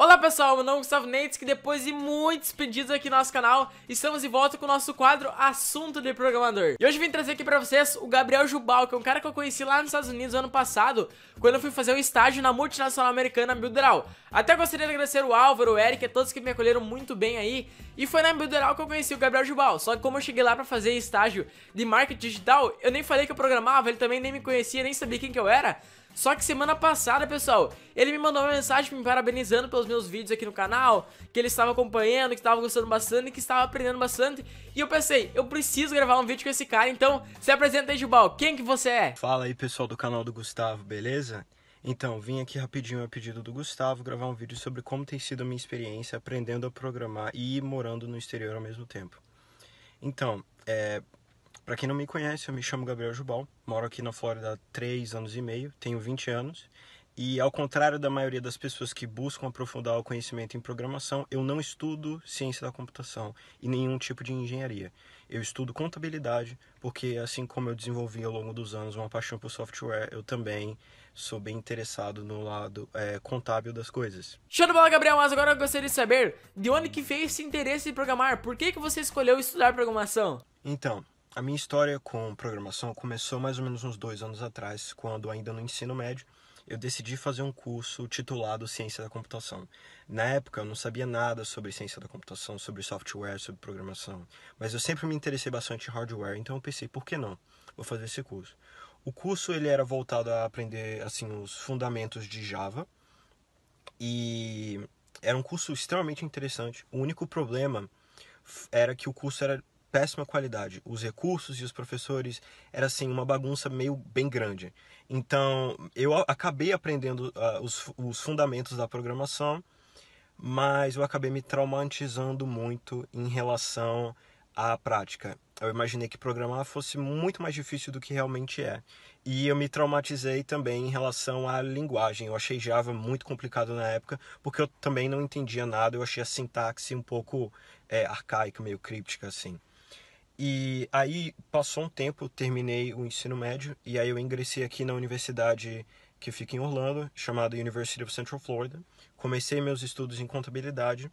Olá pessoal, meu nome é Gustavo Neitz, que depois de muitos pedidos aqui no nosso canal, estamos de volta com o nosso quadro Assunto de Programador. E hoje vim trazer aqui pra vocês o Gabriel Jubal, que é um cara que eu conheci lá nos Estados Unidos ano passado, quando eu fui fazer um estágio na multinacional americana Builderal. Até gostaria de agradecer o Álvaro, o Eric, a todos que me acolheram muito bem aí, e foi na Builderal que eu conheci o Gabriel Jubal, só que como eu cheguei lá pra fazer estágio de marketing digital, eu nem falei que eu programava, ele também nem me conhecia, nem sabia quem que eu era, só que semana passada, pessoal, ele me mandou uma mensagem me parabenizando pelos meus vídeos aqui no canal, que ele estava acompanhando, que estava gostando bastante, que estava aprendendo bastante. E eu pensei, eu preciso gravar um vídeo com esse cara, então se apresenta aí, Jubal, quem que você é? Fala aí, pessoal do canal do Gustavo, beleza? Então, vim aqui rapidinho a pedido do Gustavo gravar um vídeo sobre como tem sido a minha experiência aprendendo a programar e morando no exterior ao mesmo tempo. Então, é, para quem não me conhece, eu me chamo Gabriel Jubal, moro aqui na Flórida há 3 anos e meio, tenho 20 anos, e ao contrário da maioria das pessoas que buscam aprofundar o conhecimento em programação, eu não estudo ciência da computação e nenhum tipo de engenharia. Eu estudo contabilidade, porque assim como eu desenvolvi ao longo dos anos uma paixão por software, eu também sou bem interessado no lado é, contábil das coisas. Show bola, Gabriel, mas agora eu gostaria de saber de onde que veio esse interesse em programar? Por que, que você escolheu estudar programação? Então, a minha história com programação começou mais ou menos uns dois anos atrás, quando ainda no ensino médio eu decidi fazer um curso titulado Ciência da Computação. Na época eu não sabia nada sobre ciência da computação, sobre software, sobre programação, mas eu sempre me interessei bastante em hardware, então eu pensei, por que não? Vou fazer esse curso. O curso ele era voltado a aprender assim os fundamentos de Java e era um curso extremamente interessante. O único problema era que o curso era péssima qualidade. Os recursos e os professores era assim uma bagunça meio bem grande. Então eu acabei aprendendo uh, os, os fundamentos da programação, mas eu acabei me traumatizando muito em relação à prática. Eu imaginei que programar fosse muito mais difícil do que realmente é. E eu me traumatizei também em relação à linguagem. Eu achei Java muito complicado na época, porque eu também não entendia nada. Eu achei a sintaxe um pouco é, arcaica, meio críptica, assim. E aí passou um tempo, terminei o ensino médio e aí eu ingressei aqui na universidade que fica em Orlando, chamada University of Central Florida. Comecei meus estudos em contabilidade.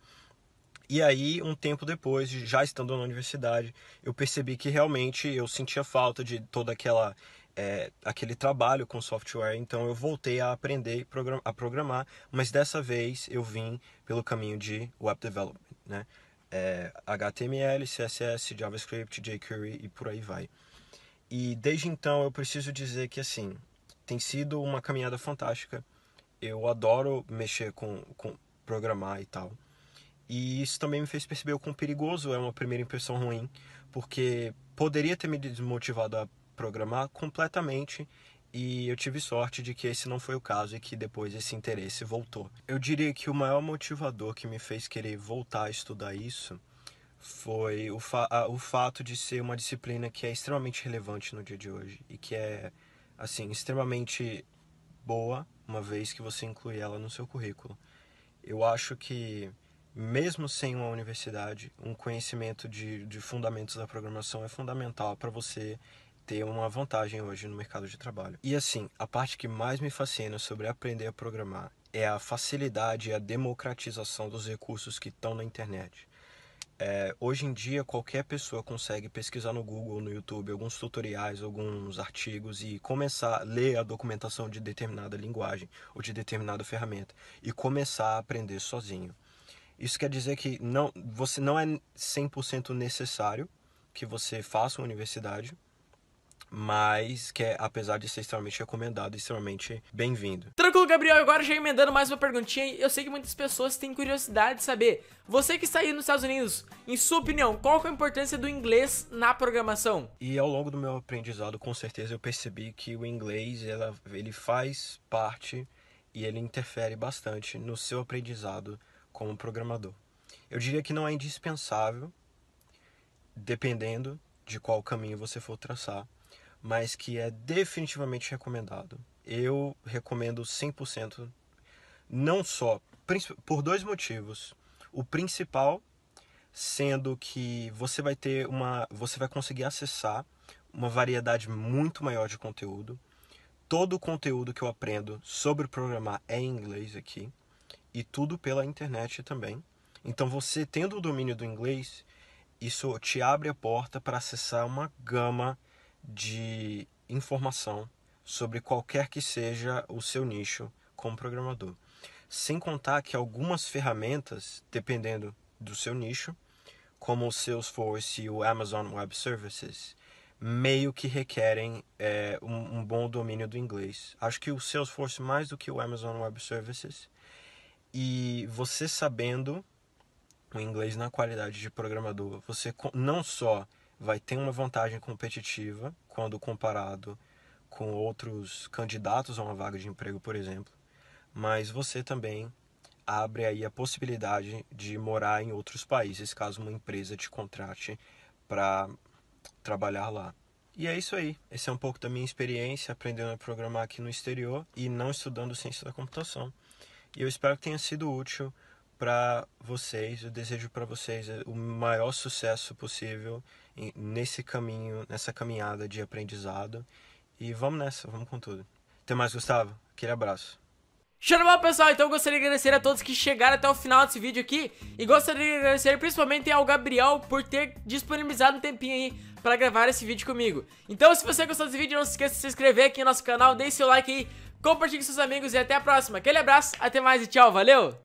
E aí, um tempo depois, já estando na universidade, eu percebi que realmente eu sentia falta de toda aquela é, aquele trabalho com software, então eu voltei a aprender a programar, mas dessa vez eu vim pelo caminho de web development, né? é, HTML, CSS, JavaScript, jQuery e por aí vai. E desde então eu preciso dizer que assim, tem sido uma caminhada fantástica. Eu adoro mexer com, com programar e tal. E isso também me fez perceber o quão perigoso é uma primeira impressão ruim, porque poderia ter me desmotivado a programar completamente e eu tive sorte de que esse não foi o caso e que depois esse interesse voltou. Eu diria que o maior motivador que me fez querer voltar a estudar isso foi o, fa o fato de ser uma disciplina que é extremamente relevante no dia de hoje e que é assim extremamente boa uma vez que você inclui ela no seu currículo. Eu acho que mesmo sem uma universidade, um conhecimento de, de fundamentos da programação é fundamental para você ter uma vantagem hoje no mercado de trabalho. E assim, a parte que mais me fascina sobre aprender a programar é a facilidade e a democratização dos recursos que estão na internet. É, hoje em dia, qualquer pessoa consegue pesquisar no Google, no YouTube, alguns tutoriais, alguns artigos e começar a ler a documentação de determinada linguagem ou de determinada ferramenta e começar a aprender sozinho. Isso quer dizer que não, você não é 100% necessário que você faça uma universidade, mas que é, apesar de ser extremamente recomendado, extremamente bem-vindo. Tranquilo, Gabriel, agora já emendando mais uma perguntinha, eu sei que muitas pessoas têm curiosidade de saber, você que está aí nos Estados Unidos, em sua opinião, qual é a importância do inglês na programação? E ao longo do meu aprendizado, com certeza eu percebi que o inglês, ela, ele faz parte e ele interfere bastante no seu aprendizado como programador. Eu diria que não é indispensável, dependendo de qual caminho você for traçar, mas que é definitivamente recomendado. Eu recomendo 100%, não só por dois motivos. O principal sendo que você vai ter uma, você vai conseguir acessar uma variedade muito maior de conteúdo. Todo o conteúdo que eu aprendo sobre programar é em inglês aqui e tudo pela internet também. Então você tendo o domínio do inglês, isso te abre a porta para acessar uma gama de informação sobre qualquer que seja o seu nicho como programador. Sem contar que algumas ferramentas, dependendo do seu nicho, como o Salesforce e o Amazon Web Services, meio que requerem é, um, um, bom domínio do inglês. Acho que o Salesforce mais do que o Amazon Web Services. E você sabendo o inglês na qualidade de programador, você não só vai ter uma vantagem competitiva quando comparado com outros candidatos a uma vaga de emprego, por exemplo, mas você também abre aí a possibilidade de morar em outros países caso uma empresa te contrate para trabalhar lá. E é isso aí. Esse é um pouco da minha experiência aprendendo a programar aqui no exterior e não estudando ciência da computação. E eu espero que tenha sido útil para vocês, eu desejo para vocês eh, o maior sucesso possível nesse caminho, nessa caminhada de aprendizado. E vamos nessa, vamos com tudo. Até mais, Gustavo. Aquele abraço. Show de bola, pessoal! Então eu gostaria de agradecer a todos que chegaram até o final desse vídeo aqui E gostaria de agradecer principalmente ao Gabriel por ter disponibilizado um tempinho aí pra gravar esse vídeo comigo Então se você gostou desse vídeo, não se esqueça de se inscrever aqui no nosso canal, deixe seu like aí Compartilhe com seus amigos e até a próxima Aquele abraço, até mais e tchau, valeu!